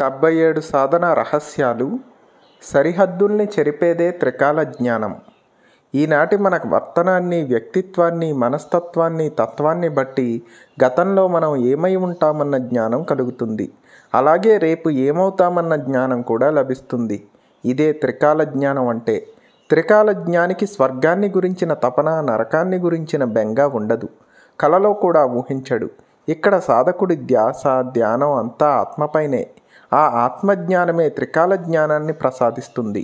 డెబ్బై ఏడు సాధన రహస్యాలు సరిహద్దుల్ని చెరిపేదే త్రికాల జ్ఞానం ఈనాటి మన వర్తనాన్ని వ్యక్తిత్వాన్ని మనస్తత్వాన్ని తత్వాన్ని బట్టి గతంలో మనం ఏమై ఉంటామన్న జ్ఞానం కలుగుతుంది అలాగే రేపు ఏమవుతామన్న జ్ఞానం కూడా లభిస్తుంది ఇదే త్రికాల జ్ఞానం అంటే త్రికాల జ్ఞానికి స్వర్గాన్ని గురించిన తపన నరకాన్ని గురించిన బెంగ ఉండదు కలలో కూడా ఊహించడు ఇక్కడ సాధకుడి ధ్యాస ధ్యానం అంతా ఆత్మపైనే ఆ ఆత్మజ్ఞానమే త్రికాల జ్ఞానాన్ని ప్రసాదిస్తుంది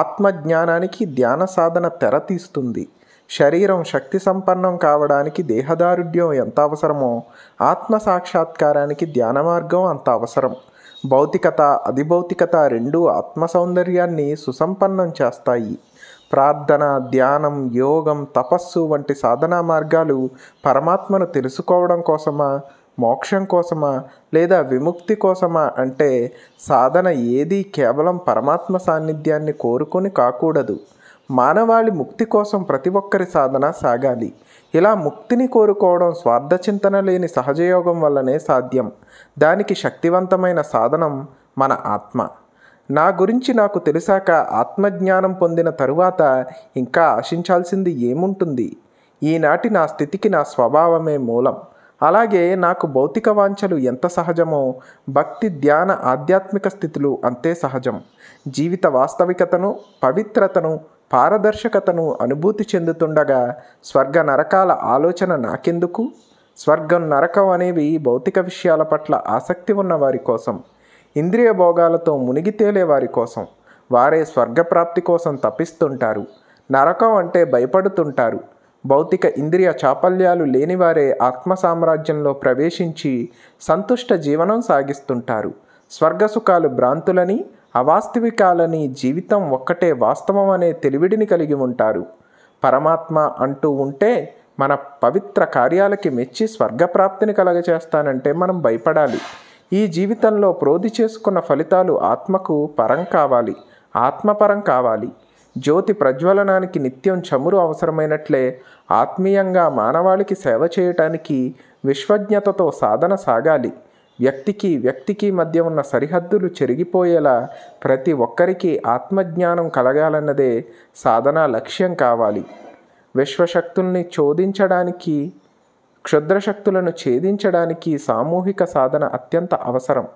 ఆత్మజ్ఞానానికి ధ్యాన సాధన తెర తీస్తుంది శరీరం శక్తి సంపన్నం కావడానికి దేహదారుఢ్యం ఎంత అవసరమో ఆత్మ సాక్షాత్కారానికి ధ్యాన మార్గం అంత అవసరం భౌతికత అధిభౌతికత రెండు ఆత్మ సౌందర్యాన్ని సుసంపన్నం చేస్తాయి ప్రార్థన ధ్యానం యోగం తపస్సు వంటి సాధనా మార్గాలు పరమాత్మను తెలుసుకోవడం కోసమా మోక్షం కోసమా లేదా విముక్తి కోసమా అంటే సాధన ఏది కేవలం పరమాత్మ సాన్నిధ్యాన్ని కోరుకొని కాకూడదు మానవాళి ముక్తి కోసం ప్రతి ఒక్కరి సాధన సాగాలి ఇలా ముక్తిని కోరుకోవడం స్వార్థ చింతన లేని సహజయోగం వల్లనే సాధ్యం దానికి శక్తివంతమైన సాధనం మన ఆత్మ నా గురించి నాకు తెలిసాక ఆత్మజ్ఞానం పొందిన తరువాత ఇంకా ఆశించాల్సింది ఏముంటుంది ఈనాటి నా స్థితికి నా స్వభావమే మూలం అలాగే నాకు భౌతిక వాంఛలు ఎంత సహజమో భక్తి ధ్యాన ఆధ్యాత్మిక స్థితులు అంతే సహజం జీవిత వాస్తవికతను పవిత్రతను పారదర్శకతను అనుభూతి చెందుతుండగా స్వర్గ నరకాల ఆలోచన నాకెందుకు స్వర్గం నరకం అనేవి భౌతిక విషయాల పట్ల ఆసక్తి ఉన్న వారి కోసం ఇంద్రియ భోగాలతో మునిగి తేలే వారి కోసం వారే స్వర్గప్రాప్తి కోసం తప్పిస్తుంటారు నరకం అంటే భయపడుతుంటారు భౌతిక ఇంద్రియ చాపల్యాలు లేనివారే ఆత్మ సామ్రాజ్యంలో ప్రవేశించి సంతుష్ట జీవనం సాగిస్తుంటారు స్వర్గసుఖాలు భ్రాంతులని అవాస్తవికాలని జీవితం ఒక్కటే వాస్తవం అనే తెలివిడిని కలిగి ఉంటారు పరమాత్మ అంటూ ఉంటే మన పవిత్ర కార్యాలకి మెచ్చి స్వర్గప్రాప్తిని కలగచేస్తానంటే మనం భయపడాలి ఈ జీవితంలో ప్రోధి చేసుకున్న ఫలితాలు ఆత్మకు పరం కావాలి ఆత్మపరం కావాలి జ్యోతి ప్రజ్వలనానికి నిత్యం చమురు అవసరమైనట్లే ఆత్మీయంగా మానవాళికి సేవ చేయటానికి విశ్వజ్ఞతతో సాధన సాగాలి వ్యక్తికి వ్యక్తికి మధ్య ఉన్న సరిహద్దులు చెరిగిపోయేలా ప్రతి ఒక్కరికి ఆత్మజ్ఞానం కలగాలన్నదే సాధన లక్ష్యం కావాలి విశ్వశక్తుల్ని చోదించడానికి క్షుద్రశక్తులను ఛేదించడానికి సామూహిక సాధన అత్యంత అవసరం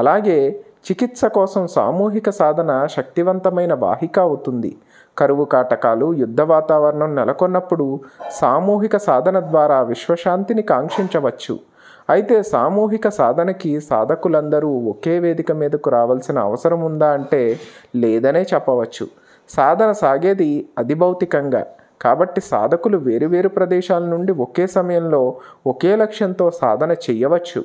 అలాగే చికిత్స కోసం సామూహిక సాధన శక్తివంతమైన వాహిక అవుతుంది కరువు కాటకాలు యుద్ధ వాతావరణం నెలకొన్నప్పుడు సామూహిక సాధన ద్వారా విశ్వశాంతిని కాంక్షించవచ్చు అయితే సామూహిక సాధనకి సాధకులందరూ ఒకే వేదిక మీదకు రావాల్సిన అవసరం ఉందా అంటే లేదనే చెప్పవచ్చు సాధన సాగేది అధిభౌతికంగా కాబట్టి సాధకులు వేరువేరు ప్రదేశాల నుండి ఒకే సమయంలో ఒకే లక్ష్యంతో సాధన చేయవచ్చు